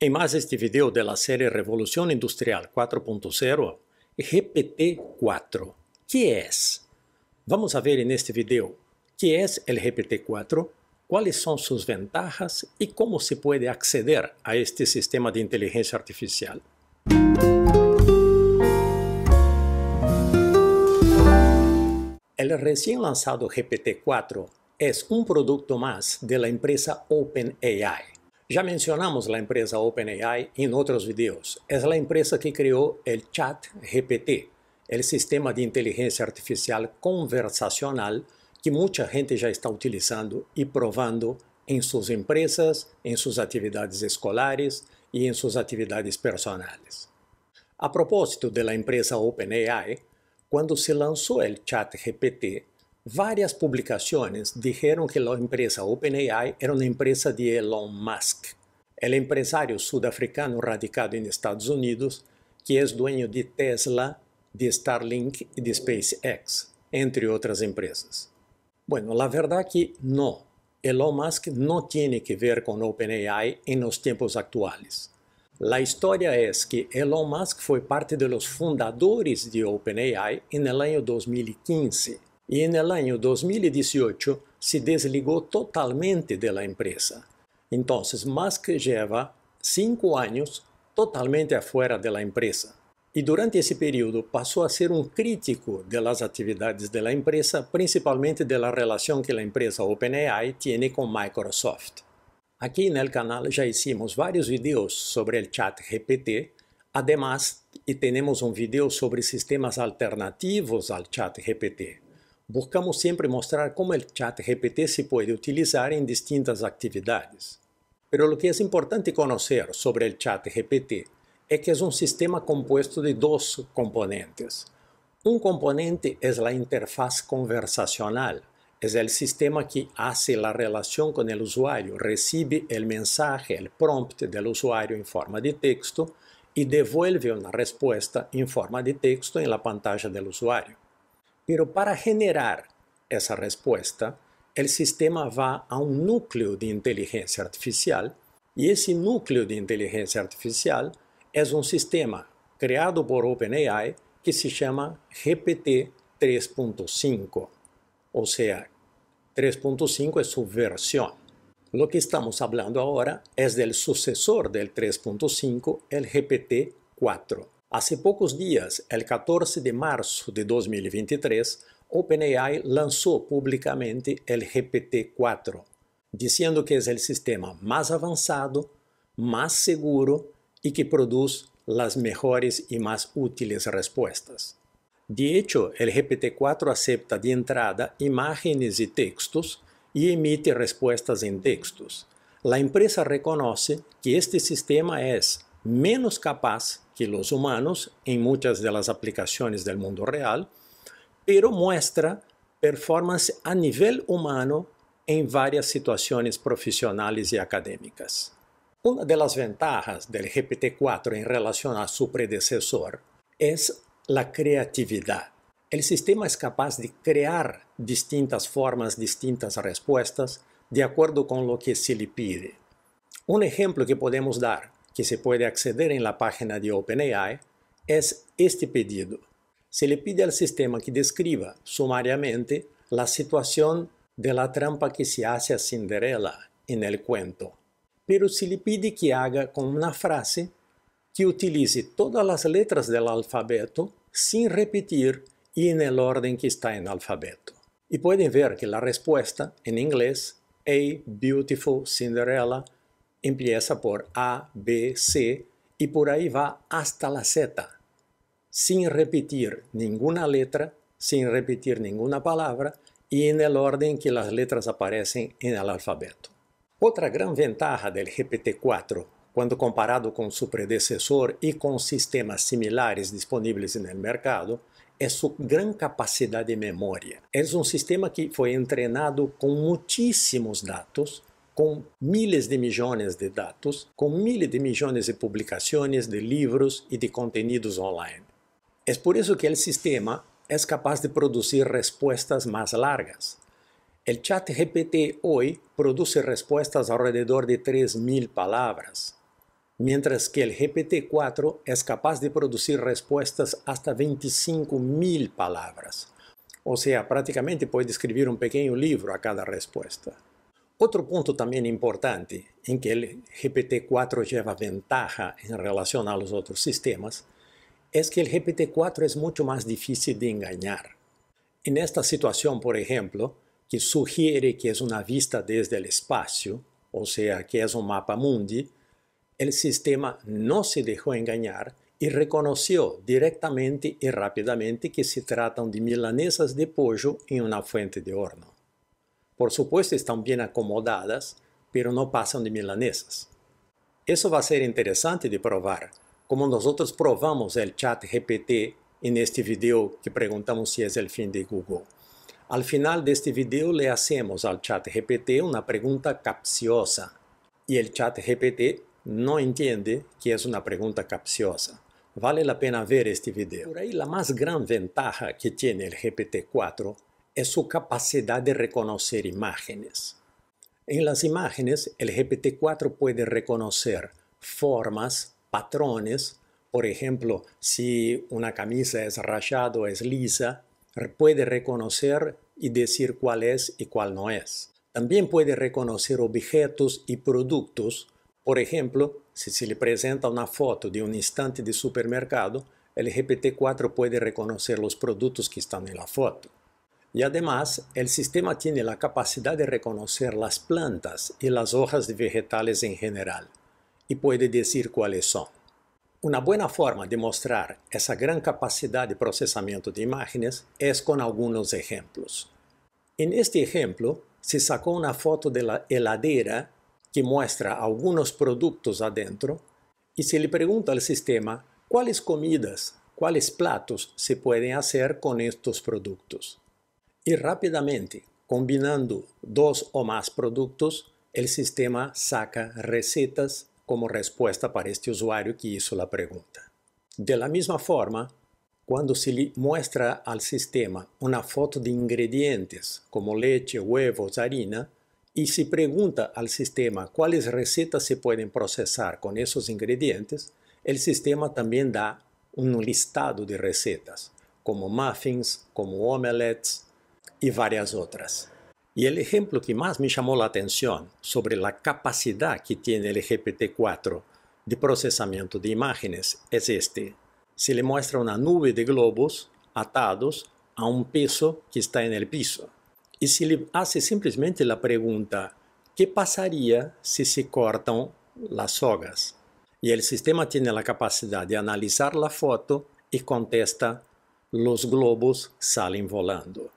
Em mais este vídeo de la Revolução Industrial 4.0, GPT-4. que é? Vamos a ver neste vídeo que é o el GPT-4, quais são suas vantagens e como se pode acceder a este sistema de inteligência artificial. O recién lançado GPT-4 é um produto mais de la empresa OpenAI já mencionamos a empresa OpenAI em outros vídeos. É a empresa que criou o Chat GPT, o sistema de inteligência artificial conversacional que muita gente já está utilizando e provando em suas empresas, em suas atividades escolares e em suas atividades personais. A propósito da empresa OpenAI, quando se lançou o Chat GPT, Várias publicações disseram que a empresa OpenAI era uma empresa de Elon Musk, empresário empresario sudafricano radicado em Estados Unidos, que é dueño de Tesla, de Starlink e de SpaceX, entre outras empresas. Bueno, verdade é que não. Elon Musk não tem que ver com OpenAI em los tempos atuais. A história é que Elon Musk foi parte de los fundadores de OpenAI no ano 2015 e no ano 2018 se desligou totalmente da empresa. Então, Musk já lleva cinco anos totalmente afuera da empresa. E durante esse período passou a ser um crítico das atividades da empresa, principalmente da relação que a empresa OpenAI tem com Microsoft. Aqui no canal já hicimos vários vídeos sobre o chat GPT, además, e temos um vídeo sobre sistemas alternativos ao chat GPT buscamos sempre mostrar como o chat GPT se pode utilizar em distintas atividades. Pero o que é importante conhecer sobre o chat GPT que é um sistema compuesto de dois componentes. Um componente é a interface conversacional, é o sistema que faz a relação com o usuário, recebe o mensaje, o prompt del usuário em forma de texto e devuelve uma resposta em forma de texto em la pantalla do usuário. Pero para generar esa respuesta, el sistema va a un núcleo de inteligencia artificial y ese núcleo de inteligencia artificial es un sistema creado por OpenAI que se llama GPT 3.5, o sea, 3.5 es su versión. Lo que estamos hablando ahora es del sucesor del 3.5, el GPT 4. Hace poucos dias, el 14 de março de 2023, OpenAI lançou publicamente o GPT-4, dizendo que é o sistema mais avançado, mais seguro e que produz as melhores e mais úteis respostas. De hecho, o GPT-4 acepta de entrada imágenes e textos e emite respostas em textos. A empresa reconoce que este sistema é menos capaz los humanos en muchas de las aplicaciones del mundo real, pero muestra performance a nivel humano en varias situaciones profesionales y académicas. Una de las ventajas del GPT-4 en relación a su predecesor es la creatividad. El sistema es capaz de crear distintas formas, distintas respuestas, de acuerdo con lo que se le pide. Un ejemplo que podemos dar, que se puede acceder en la página de OpenAI, es este pedido. Se le pide al sistema que describa sumariamente la situación de la trampa que se hace a Cinderella en el cuento, pero se le pide que haga con una frase que utilice todas las letras del alfabeto sin repetir y en el orden que está en el alfabeto. Y pueden ver que la respuesta en inglés, A Beautiful Cinderella, empieza por A, B, C y por ahí va hasta la Z, sin repetir ninguna letra, sin repetir ninguna palabra y en el orden que las letras aparecen en el alfabeto. Outra gran ventaja del GPT-4, quando comparado com seu predecessor e com sistemas similares disponíveis no mercado, é sua grande capacidade de memória. É um sistema que foi treinado com muitíssimos dados con miles de millones de datos, con miles de millones de publicaciones, de libros y de contenidos online. Es por eso que el sistema es capaz de producir respuestas más largas. El chat GPT hoy produce respuestas alrededor de 3.000 palabras, mientras que el GPT-4 es capaz de producir respuestas hasta 25.000 palabras. O sea, prácticamente puede escribir un pequeño libro a cada respuesta. Otro punto también importante en que el GPT-4 lleva ventaja en relación a los otros sistemas es que el GPT-4 es mucho más difícil de engañar. En esta situación, por ejemplo, que sugiere que es una vista desde el espacio, o sea, que es un mapa mundi, el sistema no se dejó engañar y reconoció directamente y rápidamente que se tratan de milanesas de pollo en una fuente de horno. Por supuesto están bien acomodadas, pero no pasan de milanesas. Eso va a ser interesante de probar, como nosotros probamos el chat GPT en este video que preguntamos si es el fin de Google. Al final de este video le hacemos al chat GPT una pregunta capciosa y el chat GPT no entiende que es una pregunta capciosa. Vale la pena ver este video. Por ahí la más gran ventaja que tiene el GPT-4 es su capacidad de reconocer imágenes. En las imágenes, el GPT-4 puede reconocer formas, patrones, por ejemplo, si una camisa es rayada o es lisa, puede reconocer y decir cuál es y cuál no es. También puede reconocer objetos y productos. Por ejemplo, si se le presenta una foto de un instante de supermercado, el GPT-4 puede reconocer los productos que están en la foto. Y además, el sistema tiene la capacidad de reconocer las plantas y las hojas de vegetales en general, y puede decir cuáles son. Una buena forma de mostrar esa gran capacidad de procesamiento de imágenes es con algunos ejemplos. En este ejemplo, se sacó una foto de la heladera que muestra algunos productos adentro y se le pregunta al sistema cuáles comidas, cuáles platos se pueden hacer con estos productos. Y rápidamente, combinando dos o más productos, el sistema saca recetas como respuesta para este usuario que hizo la pregunta. De la misma forma, cuando se le muestra al sistema una foto de ingredientes como leche, huevos, harina, y se pregunta al sistema cuáles recetas se pueden procesar con esos ingredientes, el sistema también da un listado de recetas, como muffins, como omelets y varias otras. Y el ejemplo que más me llamó la atención sobre la capacidad que tiene el GPT-4 de procesamiento de imágenes es este. Se le muestra una nube de globos atados a un peso que está en el piso. Y se le hace simplemente la pregunta, ¿qué pasaría si se cortan las sogas? Y el sistema tiene la capacidad de analizar la foto y contesta, los globos salen volando.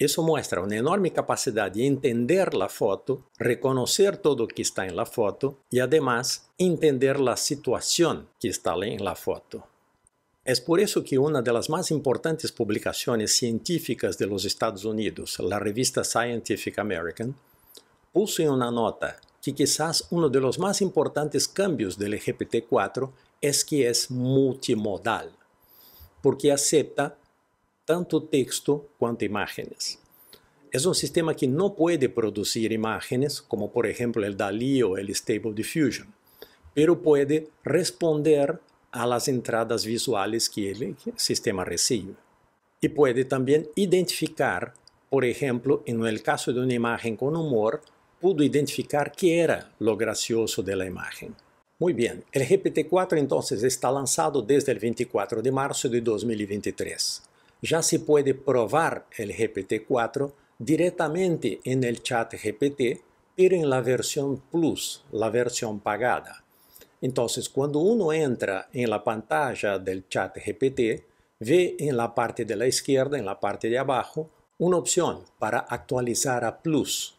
Eso muestra una enorme capacidad de entender la foto, reconocer todo lo que está en la foto y además entender la situación que está en la foto. Es por eso que una de las más importantes publicaciones científicas de los Estados Unidos, la revista Scientific American, puso en una nota que quizás uno de los más importantes cambios del GPT-4 es que es multimodal, porque acepta tanto texto cuanto imágenes es un sistema que no puede producir imágenes, como por ejemplo el DALI o el Stable Diffusion, pero puede responder a las entradas visuales que el sistema recibe. Y puede también identificar, por ejemplo, en el caso de una imagen con humor, pudo identificar qué era lo gracioso de la imagen. Muy bien, el GPT-4 entonces está lanzado desde el 24 de marzo de 2023. Ya se puede probar el GPT-4 directamente en el chat GPT, pero en la versión Plus, la versión pagada. Entonces, cuando uno entra en la pantalla del chat GPT, ve en la parte de la izquierda, en la parte de abajo, una opción para actualizar a Plus.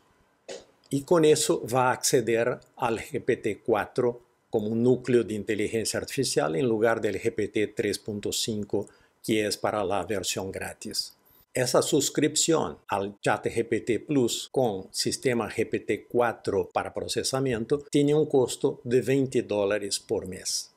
Y con eso va a acceder al GPT-4 como un núcleo de inteligencia artificial en lugar del GPT 3.5 que es para la versión gratis. Essa subscrição ao chat GPT Plus com sistema GPT-4 para processamento tinha um custo de 20 dólares por mês.